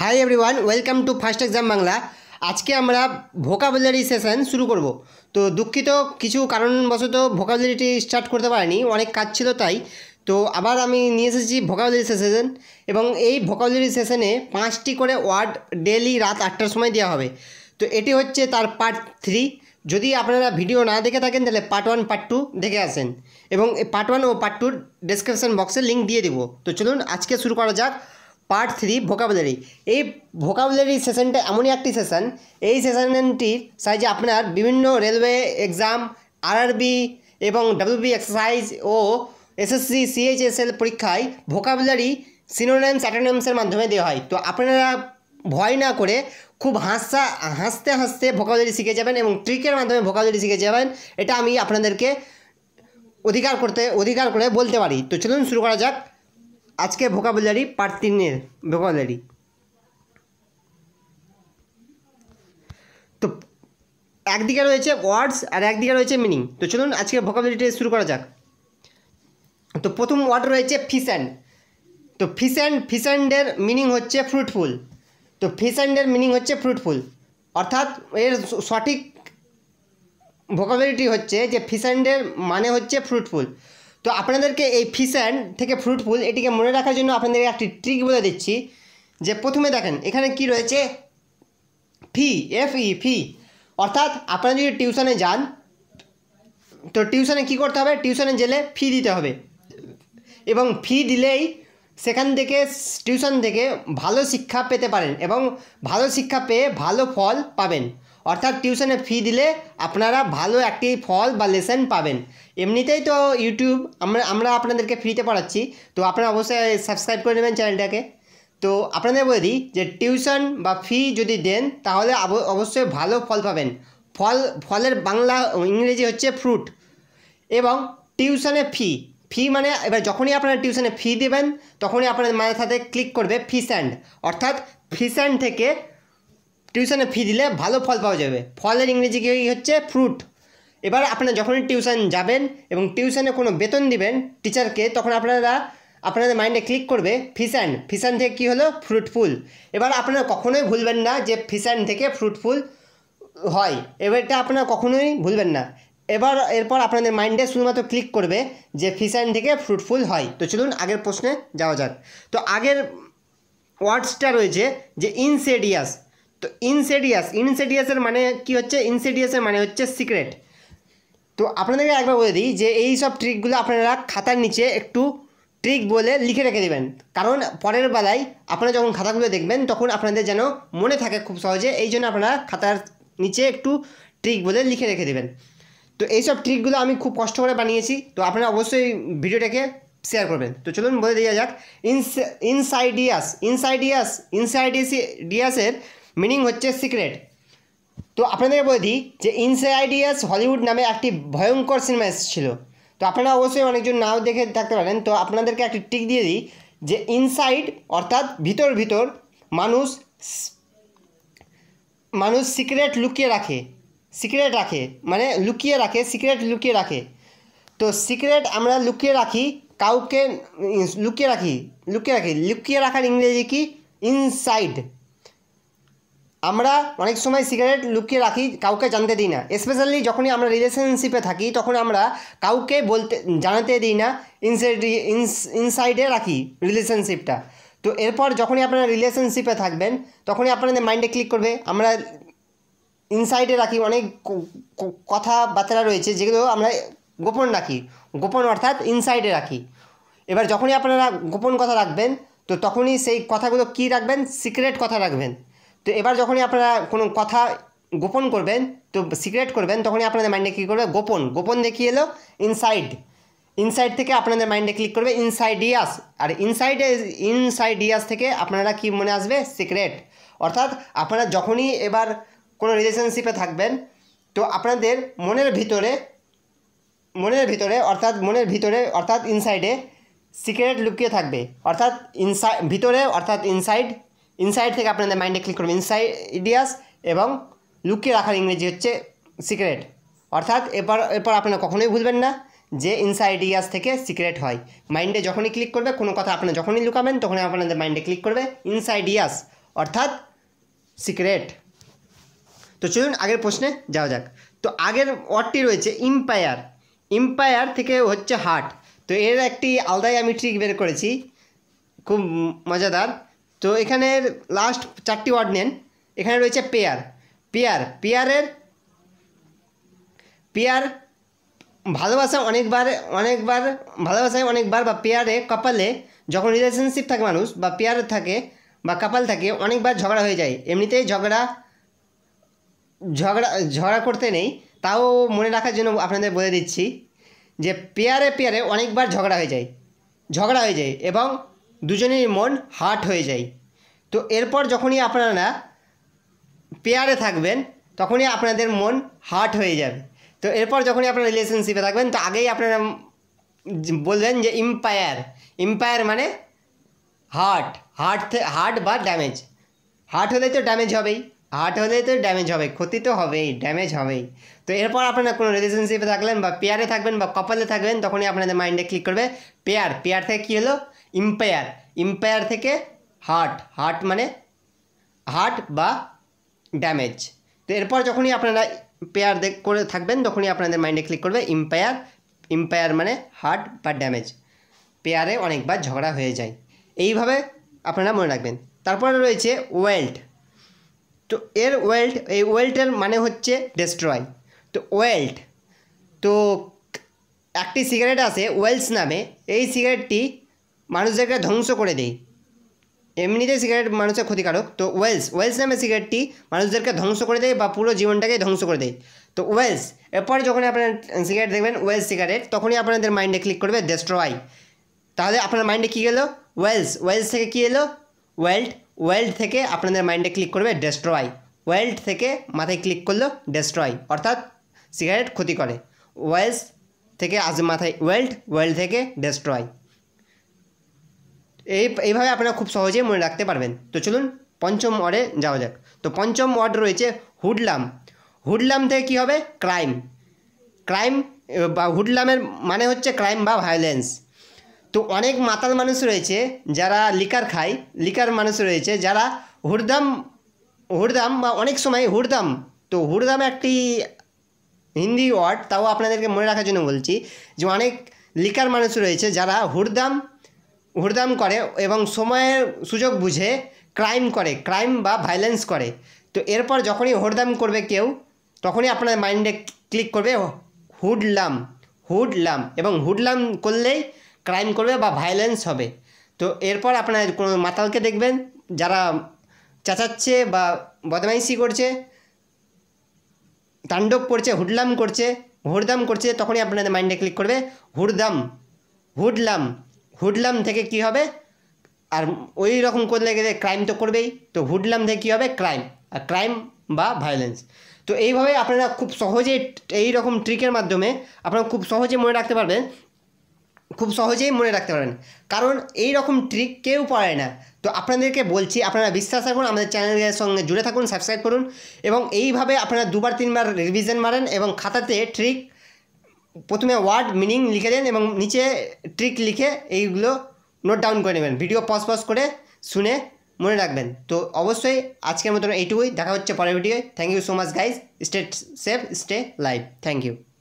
high everyone welcome to first exam Bangla আজকে আমরা vocabulary session শুরু করব তো দুঃখিত কিছু কারণবশত ভোকাবুলারিটি স্টার্ট করতে পারিনি অনেক কাজ ছিল তাই তো আবার আমি নিয়ে এসেছি ভোকাবুলারি সেশন এবং এই ভোকাবুলারি সেশনে পাঁচটি করে ওয়ার্ড ডেলি রাত আটটার সময় দেওয়া হবে তো এটি হচ্ছে তার পার্ট থ্রি যদি আপনারা ভিডিও না দেখে থাকেন তাহলে পার্ট ওয়ান পার্ট টু দেখে আসেন এবং পার্ট ওয়ান ও পার্ট টুর ডেসক্রিপশান বক্সে লিঙ্ক দিয়ে দেবো তো চলুন আজকে শুরু করা যাক পার্ট থ্রি ভোকাবুলারি এই ভোকাবুলারি সেশনটা এমনই একটি সেশন এই সেশনটির সাহায্যে আপনার বিভিন্ন রেলওয়ে এক্সাম আরআরবি এবং ডাব্লিউবি এক্সারসাইজ ও এসএসসি সিএইচএসএল পরীক্ষায় ভোকাবুলারি সিনোনেমস অ্যাটোনিমসের মাধ্যমে দেওয়া হয় তো আপনারা ভয় না করে খুব হাসা হাসতে হাসতে ভোকাবুলারি শিখে যাবেন এবং ট্রিকের মাধ্যমে ভোকাবুলারি শিখে যাবেন এটা আমি আপনাদেরকে অধিকার করতে অধিকার করে বলতে পারি তো চলুন শুরু করা যাক আজকে ভোকাবুলারি পার্ট তিনের ভোকাবুলারি তো একদিকে রয়েছে ওয়ার্ডস আর একদিকে রয়েছে মিনিং তো চলুন আজকে ভোকাবুলারিটা শুরু করা যাক তো প্রথম ওয়ার্ড রয়েছে ফিস্যান্ড তো ফিস্যান্ড ফিস্যান্ডের মিনিং হচ্ছে ফ্রুটফুল তো ফিস্যান্ডের মিনিং হচ্ছে ফ্রুটফুল অর্থাৎ এর সঠিক ভোকাবুলারিটি হচ্ছে যে ফিস্যান্ডের মানে হচ্ছে ফ্রুটফুল তো আপনাদেরকে এই ফিশান থেকে ফ্রুটফুল এটিকে মনে রাখার জন্য আপনাদেরকে একটি ট্রিক বলে দিচ্ছি যে প্রথমে দেখেন এখানে কি রয়েছে ফি এফ ই ফি অর্থাৎ আপনারা যদি টিউশনে যান তো টিউশনে কি করতে হবে টিউশনে গেলে ফি দিতে হবে এবং ফি দিলেই সেখান থেকে টিউশন থেকে ভালো শিক্ষা পেতে পারেন এবং ভালো শিক্ষা পেয়ে ভালো ফল পাবেন অর্থাৎ টিউশনে ফি দিলে আপনারা ভালো একটি ফল বা লেসেন পাবেন এমনিতেই তো ইউটিউব আমরা আমরা আপনাদেরকে ফ্রিতে পড়াচ্ছি তো আপনারা অবশ্যই সাবস্ক্রাইব করে নেবেন চ্যানেলটাকে তো আপনাদের বলে দিই যে টিউশন বা ফি যদি দেন তাহলে অবশ্যই ভালো ফল পাবেন ফল ফলের বাংলা ইংরেজি হচ্ছে ফ্রুট এবং টিউশনে ফি ফি মানে এবার যখনই আপনারা টিউশনে ফি দেবেন তখনই আপনাদের মাথাতে ক্লিক করবে ফি স্যান্ড অর্থাৎ ফি স্যান্ড থেকে টিউশনে ফি দিলে ভালো ফল পাওয়া যাবে ফলের ইংরেজি কী হচ্ছে ফ্রুট এবার আপনারা যখনই টিউশন যাবেন এবং টিউশনে কোনো বেতন দিবেন টিচারকে তখন আপনারা আপনাদের মাইন্ডে ক্লিক করবে ফিসান ফিসান থেকে কী হলো ফ্রুটফুল এবার আপনারা কখনোই ভুলবেন না যে ফিসান থেকে ফ্রুটফুল হয় এবার এটা আপনারা কখনোই ভুলবেন না এবার এরপর আপনাদের মাইন্ডে শুধুমাত্র ক্লিক করবে যে ফিশান থেকে ফ্রুটফুল হয় তো চলুন আগের প্রশ্নে যাওয়া যাক তো আগের ওয়ার্ডসটা রয়েছে যে ইনসেডিয়াস তো ইনসেডিয়াস ইনসেডিয়াসের মানে কি হচ্ছে ইনসেডিয়াসের মানে হচ্ছে সিক্রেট তো আপনাদেরকে একবার বলে দিই যে এই সব ট্রিকগুলো আপনারা খাতার নিচে একটু ট্রিক বলে লিখে রেখে দেবেন কারণ পরের বেলায় আপনারা যখন খাতাগুলো দেখবেন তখন আপনাদের যেন মনে থাকে খুব সহজে এই জন্য আপনারা খাতার নিচে একটু ট্রিক বলে লিখে রেখে দেবেন তো এইসব ট্রিকগুলো আমি খুব কষ্ট করে বানিয়েছি তো আপনারা অবশ্যই ভিডিওটাকে শেয়ার করবেন তো চলুন বলে দেওয়া যাক ইনসাইডিয়াস ইনসাইডিয়াস ইনসাইডিয়াস ডিয়াসের मिनिंग हे सिक्रेट तो अपने बोले दी इनसेडियस हलिउड नामे एक भयंकर सिनेमा इस तो अपना अवश्य अनेक जन नाव देखे थकते तो अपन के एक टिक दिए दी जो इनसाइड अर्थात भितर भितर मानुष मानुष सिक्रेट लुकिए रखे सिक्रेट रखे मैं लुकिए रखे सिक्रेट लुकिए रखे तो सिक्रेट आप लुकिए रखी का लुकिए रखी लुकिए रखी लुकिए रखार इंग्रेजी की इनसाइड আমরা অনেক সময় সিগারেট লুকিয়ে রাখি কাউকে জানতে দিই না স্পেশালি যখনই আমরা রিলেশনশিপে থাকি তখন আমরা কাউকে বলতে জানাতে দিই না ইনসাইড ইনসাইডে রাখি রিলেশনশিপটা তো এরপর যখনই আপনারা রিলেশনশিপে থাকবেন তখনই আপনাদের মাইন্ডে ক্লিক করবে আমরা ইনসাইডে রাখি অনেক কথাবার্তা রয়েছে যেগুলো আমরা গোপন রাখি গোপন অর্থাৎ ইনসাইডে রাখি এবার যখনই আপনারা গোপন কথা রাখবেন তো তখনই সেই কথাগুলো কি রাখবেন সিক্রেট কথা রাখবেন তো এবার যখনই আপনারা কোনো কথা গোপন করবেন তো সিক্রেট করবেন তখনই আপনাদের মাইন্ডে কী করবে গোপন গোপন দেখিয়ে এলো ইনসাইড ইনসাইড থেকে আপনাদের মাইন্ডে ক্লিক করবে ইনসাইড ইয়াস আর ইনসাইডে ইয়াস থেকে আপনারা কি মনে আসবে সিক্রেট অর্থাৎ আপনারা যখনই এবার কোনো রিলেশনশিপে থাকবেন তো আপনাদের মনের ভিতরে মনের ভিতরে অর্থাৎ মনের ভিতরে অর্থাৎ ইনসাইডে সিক্রেট লুকিয়ে থাকবে অর্থাৎ ইনসাই ভিতরে অর্থাৎ ইনসাইড ইনসাইড থেকে আপনাদের মাইন্ডে ক্লিক করবেন ইনসাইড ইডিয়াস এবং লুকিয়ে রাখার ইংরেজি হচ্ছে সিক্রেট অর্থাৎ এরপর এরপর আপনারা কখনোই ভুলবেন না যে ইনসাইড থেকে সিক্রেট হয় মাইন্ডে যখনই ক্লিক করবে কোনো কথা আপনারা যখনই লুকাবেন তখনই আপনাদের মাইন্ডে ক্লিক করবে ইনসাইড অর্থাৎ সিক্রেট তো চলুন আগের প্রশ্নে যাওয়া যাক তো আগের ওয়ার্ডটি রয়েছে ইম্পায়ার ইম্পায়ার থেকে হচ্ছে হার্ট তো এর একটি আলাদাই আমি ট্রিক বের করেছি খুব মজাদার তো এখানের লাস্ট চারটি ওয়ার্ড নেন এখানে রয়েছে পেয়ার পেয়ার পেয়ারের পেয়ার ভালোবাসা অনেকবার অনেকবার ভালোবাসায় অনেকবার বা পেয়ারে কপালে যখন রিলেশনশিপ থাকে মানুষ বা পেয়ার থাকে বা কপাল থাকে অনেকবার ঝগড়া হয়ে যায় এমনিতেই ঝগড়া ঝগড়া ঝগড়া করতে নেই তাও মনে রাখার জন্য আপনাদের বলে দিচ্ছি যে পেয়ারে পেয়ারে অনেকবার ঝগড়া হয়ে যায় ঝগড়া হয়ে যায় এবং দুজনেরই মন হার্ট হয়ে যায় তো এরপর যখনই আপনারা পেয়ারে থাকবেন তখনই আপনাদের মন হার্ট হয়ে যাবে তো এরপর যখনই আপনারা রিলেশনশিপে থাকবেন তো আগেই আপনারা বলবেন যে ইম্পায়ার ইম্পায়ার মানে হার্ট হার্ট হার্ট বা ড্যামেজ হার্ট হলে তো ড্যামেজ হবেই হার্ট হলে তো ড্যামেজ হবে ক্ষতি তো হবেই ড্যামেজ হবেই তো এরপর আপনারা কোনো রিলেশনশিপে থাকলেন বা পেয়ারে থাকবেন বা কপালে থাকবেন তখনই আপনাদের মাইন্ডে ক্লিক করবে পেয়ার পেয়ার থেকে কী হলো ইম্পায়ার ইম্পায়ার থেকে হার্ট হার্ট মানে হার্ট বা ড্যামেজ তো এরপর যখনই আপনারা পেয়ার দেখ করে থাকবেন তখনই আপনাদের মাইন্ডে ক্লিক করবে ইম্পায়ার ইম্পায়ার মানে হার্ট বা ড্যামেজ পেয়ারে অনেকবার ঝগড়া হয়ে যায় এইভাবে আপনারা মনে রাখবেন তারপরে রয়েছে ওয়েল্ট তো এর ওয়েল্ট এই ওয়েল্টের মানে হচ্ছে ডেস্ট্রয় তো ওয়েল্ট তো একটি সিগারেট আছে ওয়েলস নামে এই সিগারেটটি মানুষদেরকে ধ্বংস করে দেয় এমনিতে সিগারেট মানুষের ক্ষতিকারক তো ওয়েলস ওয়েলস নামে সিগারেটটি মানুষদেরকে ধ্বংস করে দেয় বা পুরো জীবনটাকে ধ্বংস করে দেয় তো ওয়েলস এরপরে যখন আপনার সিগারেট দেখবেন ওয়েলস সিগারেট তখনই আপনাদের মাইন্ডে ক্লিক করবে ডেস্ট্রয় তাহলে আপনার মাইন্ডে কী গেলো ওয়েলস ওয়েলস থেকে কী এলো ওয়েল্ড ওয়েল্ড থেকে আপনাদের মাইন্ডে ক্লিক করবে ডেস্ট্রয় ওয়েল্ড থেকে মাথায় ক্লিক করলো ডেস্ট্রয় অর্থাৎ সিগারেট ক্ষতি করে ওয়েলস থেকে আজ মাথায় ওয়েল্ড ওয়েল্ড থেকে ডেস্ট্রয় এই এইভাবে আপনারা খুব সহজেই মনে রাখতে পারবেন তো চলুন পঞ্চম ওয়ার্ডে যাওয়া যাক তো পঞ্চম ওয়ার্ড রয়েছে হুডলাম হুডলাম থেকে কী হবে ক্রাইম ক্রাইম বা হুডলামের মানে হচ্ছে ক্রাইম বা ভায়োলেন্স তো অনেক মাতাল মানুষ রয়েছে যারা লিকার খায় লিকার মানুষ রয়েছে যারা হুড়দাম হুড়দাম বা অনেক সময় হুড়দাম তো হুড়দাম একটি হিন্দি ওয়ার্ড তাও আপনাদেরকে মনে রাখার জন্য বলছি যে অনেক লিকার মানুষ রয়েছে যারা হুড়দাম হুড়দাম করে এবং সময়ের সুযোগ বুঝে ক্রাইম করে ক্রাইম বা ভাইলেন্স করে তো এরপর যখনই হুড়দাম করবে কেউ তখনই আপনার মাইন্ডে ক্লিক করবে হুডলাম হুডলাম এবং হুডলাম করলেই ক্রাইম করবে বা ভায়োলেন্স হবে তো এরপর আপনার কোনো মাতালকে দেখবেন যারা চাচাচ্ছে বা বদমাইশি করছে তাণ্ডব করছে হুডলাম করছে হুড়দাম করছে তখনই আপনাদের মাইন্ডে ক্লিক করবে হুড়দাম হুডলাম হুডলাম থেকে কি হবে আর ওই রকম করলে গেলে ক্রাইম তো করবেই তো হুডলাম থেকে কী হবে ক্রাইম আর ক্রাইম বা ভায়োলেন্স তো এইভাবে আপনারা খুব সহজে এই রকম ট্রিকের মাধ্যমে আপনারা খুব সহজে মনে রাখতে পারবেন খুব সহজেই মনে রাখতে পারেন কারণ এই রকম ট্রিক কেউ পারে না তো আপনাদেরকে বলছি আপনারা বিশ্বাস রাখুন আমাদের চ্যানেলের সঙ্গে জুড়ে থাকুন সাবস্ক্রাইব করুন এবং এইভাবে আপনারা দুবার তিনবার রিভিশন মারেন এবং খাতাতে ট্রিক প্রথমে ওয়ার্ড মিনিং লিখে দেন এবং নিচে ট্রিক লিখে এইগুলো নোট ডাউন করে নেবেন ভিডিও পজ পজ করে শুনে মনে রাখবেন তো অবশ্যই আজকের মতন এইটুকুই দেখা হচ্ছে পরের video thank you so much guys stay safe stay live thank you